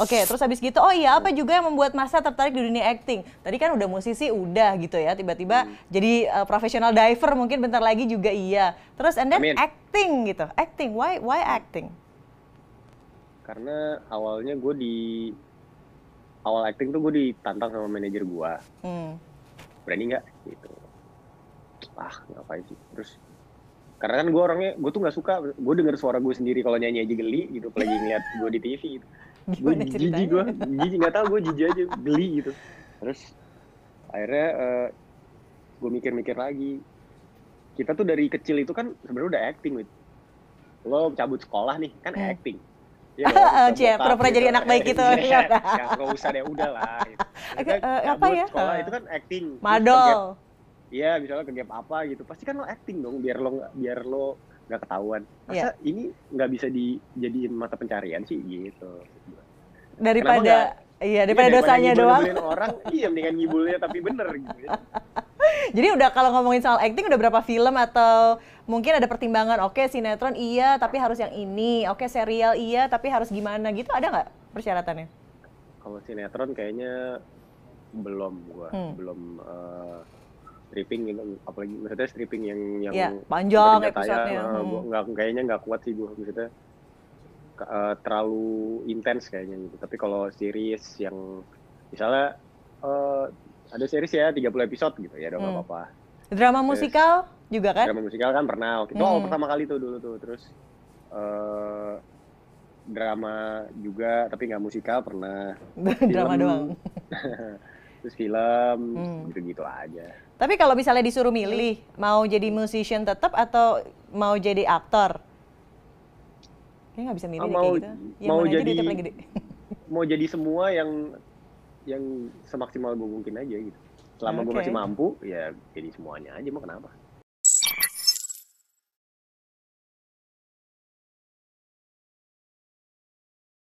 Oke, okay, terus habis gitu, oh iya apa juga yang membuat masa tertarik di dunia acting? Tadi kan udah musisi, udah gitu ya, tiba-tiba hmm. jadi uh, profesional diver mungkin bentar lagi juga iya. Terus and then Amin. acting gitu, acting, why why acting? Karena awalnya gue di awal acting tuh gue ditantang sama manajer gue, hmm. berani nggak gitu? Ah ngapain sih? Terus karena kan gue orangnya gue tuh nggak suka gue denger suara gue sendiri kalau nyanyi aja geli gitu apalagi ngeliat gue di TV gitu gimana gua, ceritanya? Jijik gue, jijik nggak tau gue jijik aja, geli gitu. Terus akhirnya uh, eh, gue mikir-mikir lagi. Kita tuh dari kecil itu kan sebenarnya udah acting, gitu. Lo cabut sekolah nih, kan hmm. acting. Ya, yeah, kan? pura-pura gitu jadi kan. anak baik gitu. Ya, iya. gak usah deh, udah lah. Gitu. Eh, apa ya? Sekolah itu kan acting. Madol. Iya, misalnya ke gap apa gitu. Pasti kan lo acting dong, biar lo biar lo nggak ketahuan masa yeah. ini nggak bisa dijadiin mata pencarian sih gitu daripada iya, iya, daripada daripada dosanya doang. orang, iya mendingan ngibulnya tapi bener gitu. Jadi udah kalau ngomongin soal acting udah berapa film atau mungkin ada pertimbangan, oke okay, sinetron iya tapi harus yang ini, oke okay, serial iya tapi harus gimana gitu, ada nggak persyaratannya? Kalau sinetron kayaknya belum gua, hmm. belum uh, stripping gitu apalagi maksudnya stripping yang yang iya, ya, panjang kayak uh, eh, hmm. nggak kayaknya nggak kuat sih gue maksudnya uh, terlalu intens kayaknya gitu tapi kalau series yang misalnya uh, ada series ya 30 episode gitu ya udah hmm. apa-apa drama musikal juga kan drama musikal kan pernah waktu itu hmm. oh, pertama kali tuh dulu tuh terus uh, drama juga tapi nggak musikal pernah drama doang terus film gitu gitu-gitu aja. Tapi kalau misalnya disuruh milih mau jadi musician tetap atau mau jadi aktor? Kayaknya nggak bisa milih ah, deh, mau, kayak gitu. Ya, mau jadi gede. mau jadi semua yang yang semaksimal gue mungkin aja gitu. Selama ah, okay. gue masih mampu ya jadi semuanya aja mau kenapa?